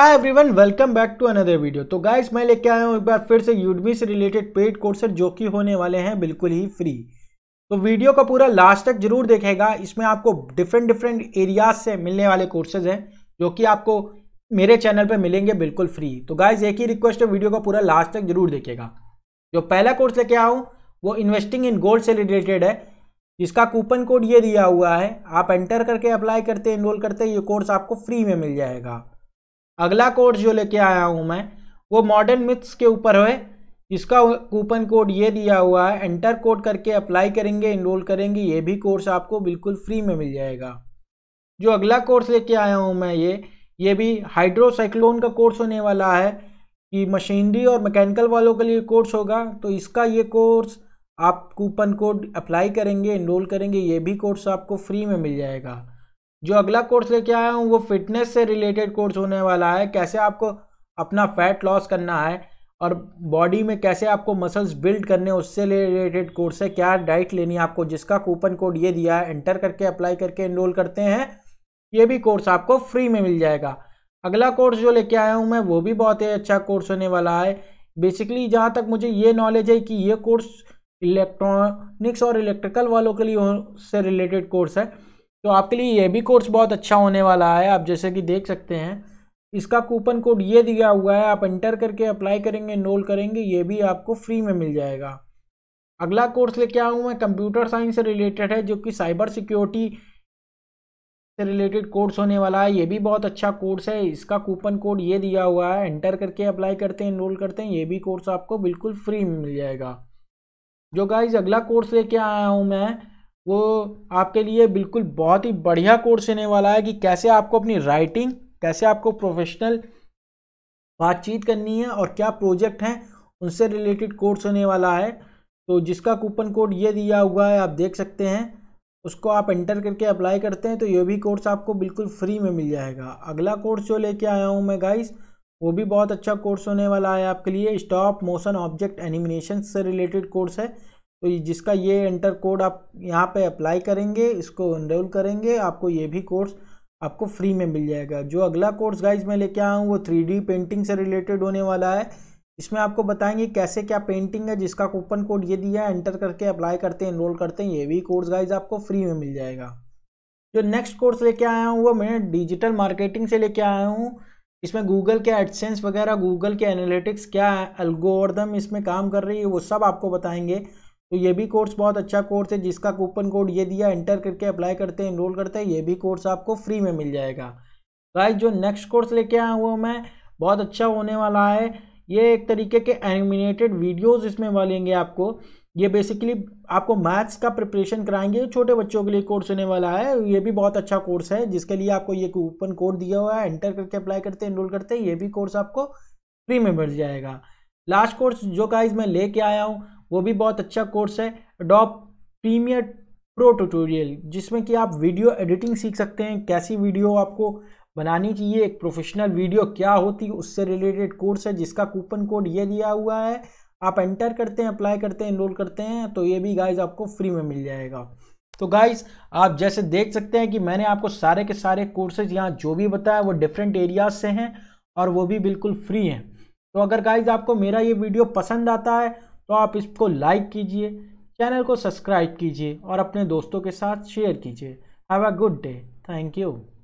hi everyone welcome back to another video तो guys मैं लेके आया हूँ एक बार फिर से यूडमी से रिलेटेड पेड कोर्सेज जो कि होने वाले हैं बिल्कुल ही फ्री तो वीडियो का पूरा लास्ट तक जरूर देखेगा इसमें आपको डिफरेंट डिफरेंट एरियाज से मिलने वाले कोर्सेज हैं जो कि आपको मेरे चैनल पर मिलेंगे बिल्कुल फ्री तो गाइज एक ही रिक्वेस्ट है वीडियो का पूरा लास्ट तक जरूर देखेगा जो पहला कोर्स लेके आया हूँ वो इन्वेस्टिंग इन गोल्ड से रिलेटेड है इसका कूपन कोड ये दिया हुआ है आप एंटर करके अप्लाई करते इनरोल करते ये कोर्स आपको फ्री में मिल जाएगा अगला कोर्स जो लेके आया हूँ मैं वो मॉडर्न मिथ्स के ऊपर है इसका कूपन कोड ये दिया हुआ है एंटर कोड करके अप्लाई करेंगे इनरोल करेंगे ये भी कोर्स आपको बिल्कुल फ्री में मिल जाएगा जो अगला कोर्स लेके आया हूँ मैं ये ये भी हाइड्रोसाइक्लोन का कोर्स होने वाला है कि मशीनरी और मैकेनिकल वालों के लिए कोर्स होगा तो इसका ये कोर्स आप कूपन कोड अप्लाई करेंगे इनरोल करेंगे ये भी कोर्स आपको फ्री में मिल जाएगा जो अगला कोर्स लेके आया हूँ वो फिटनेस से रिलेटेड कोर्स होने वाला है कैसे आपको अपना फैट लॉस करना है और बॉडी में कैसे आपको मसल्स बिल्ड करने उससे रिलेटेड कोर्स है क्या डाइट लेनी है आपको जिसका कूपन कोड ये दिया है एंटर करके अप्लाई करके इनरोल करते हैं ये भी कोर्स आपको फ्री में मिल जाएगा अगला कोर्स जो लेके आया हूँ मैं वो भी बहुत ही अच्छा कोर्स होने वाला है बेसिकली जहाँ तक मुझे ये नॉलेज है कि ये कोर्स इलेक्ट्रॉनिक्स और इलेक्ट्रिकल वालों के लिए से रिलेटेड कोर्स है तो आपके लिए ये भी कोर्स बहुत अच्छा होने वाला है आप जैसे कि देख सकते हैं इसका कूपन कोड ये दिया हुआ है आप एंटर करके अप्लाई करेंगे इनरोल करेंगे ये भी आपको फ्री में मिल जाएगा अगला कोर्स लेके आया हूँ मैं कंप्यूटर साइंस से रिलेटेड है जो कि साइबर सिक्योरिटी से रिलेटेड कोर्स होने वाला है ये भी बहुत अच्छा कोर्स है इसका कूपन कोड ये दिया हुआ है एंटर करके अप्लाई करते हैं इनरोल करते हैं ये भी कोर्स आपको बिल्कुल फ्री में मिल जाएगा जो गाइज अगला कोर्स लेके आया हूँ मैं वो आपके लिए बिल्कुल बहुत ही बढ़िया कोर्स होने वाला है कि कैसे आपको अपनी राइटिंग कैसे आपको प्रोफेशनल बातचीत करनी है और क्या प्रोजेक्ट हैं उनसे रिलेटेड कोर्स होने वाला है तो जिसका कूपन कोड ये दिया हुआ है आप देख सकते हैं उसको आप एंटर करके अप्लाई करते हैं तो ये भी कोर्स आपको बिल्कुल फ्री में मिल जाएगा अगला कोर्स जो लेके आया हूँ मैं गाइस वो भी बहुत अच्छा कोर्स होने वाला है आपके लिए स्टॉप मोशन ऑब्जेक्ट एनिमिनेशन से रिलेटेड कोर्स है तो जिसका ये एंटर कोड आप यहाँ पे अप्लाई करेंगे इसको इनरोल करेंगे आपको ये भी कोर्स आपको फ्री में मिल जाएगा जो अगला कोर्स गाइज मैं लेके आया हूँ वो थ्री पेंटिंग से रिलेटेड होने वाला है इसमें आपको बताएंगे कैसे क्या पेंटिंग है जिसका कूपन कोड ये दिया है एंटर करके अप्लाई करते हैं इनरोल करते हैं ये भी कोर्स गाइज आपको फ्री में मिल जाएगा जो नेक्स्ट कोर्स लेके आया हूँ वो मैं डिजिटल मार्केटिंग से लेके आया हूँ इसमें गूगल के एडसेंस वगैरह गूगल के एनालिटिक्स क्या है एल्गोरिदम इसमें काम कर रही है वो सब आपको बताएंगे तो ये भी कोर्स बहुत अच्छा कोर्स है जिसका कूपन कोड ये दिया एंटर करके अप्लाई करते हैं इनरोल करते हैं ये भी कोर्स आपको फ्री में मिल जाएगा गाइस जो नेक्स्ट कोर्स लेके आया हुआ मैं बहुत अच्छा होने वाला है ये एक तरीके के एनिमिनेटेड वीडियोज़ इसमें वालेंगे आपको ये बेसिकली आपको मैथ्स का प्रिपरेशन कराएंगे छोटे बच्चों के लिए कोर्स होने वाला है ये भी बहुत अच्छा कोर्स है जिसके लिए आपको ये कूपन कोड दिया हुआ है एंटर करके अप्लाई करते हैं इनरोल करते हैं ये भी कोर्स आपको फ्री में मिल जाएगा लास्ट कोर्स जो गाइज मैं लेके आया हूँ वो भी बहुत अच्छा कोर्स है अडोप प्रीमियर प्रो ट्यूटोरियल जिसमें कि आप वीडियो एडिटिंग सीख सकते हैं कैसी वीडियो आपको बनानी चाहिए एक प्रोफेशनल वीडियो क्या होती है उससे रिलेटेड कोर्स है जिसका कूपन कोड ये दिया हुआ है आप एंटर करते हैं अप्लाई करते हैं इनरोल करते हैं तो ये भी गाइज आपको फ्री में मिल जाएगा तो गाइज आप जैसे देख सकते हैं कि मैंने आपको सारे के सारे कोर्सेज यहाँ जो भी बताया वो डिफरेंट एरियाज से हैं और वो भी बिल्कुल फ्री हैं तो अगर गाइज आपको मेरा ये वीडियो पसंद आता है तो आप इसको लाइक कीजिए चैनल को सब्सक्राइब कीजिए और अपने दोस्तों के साथ शेयर कीजिए have a good day thank you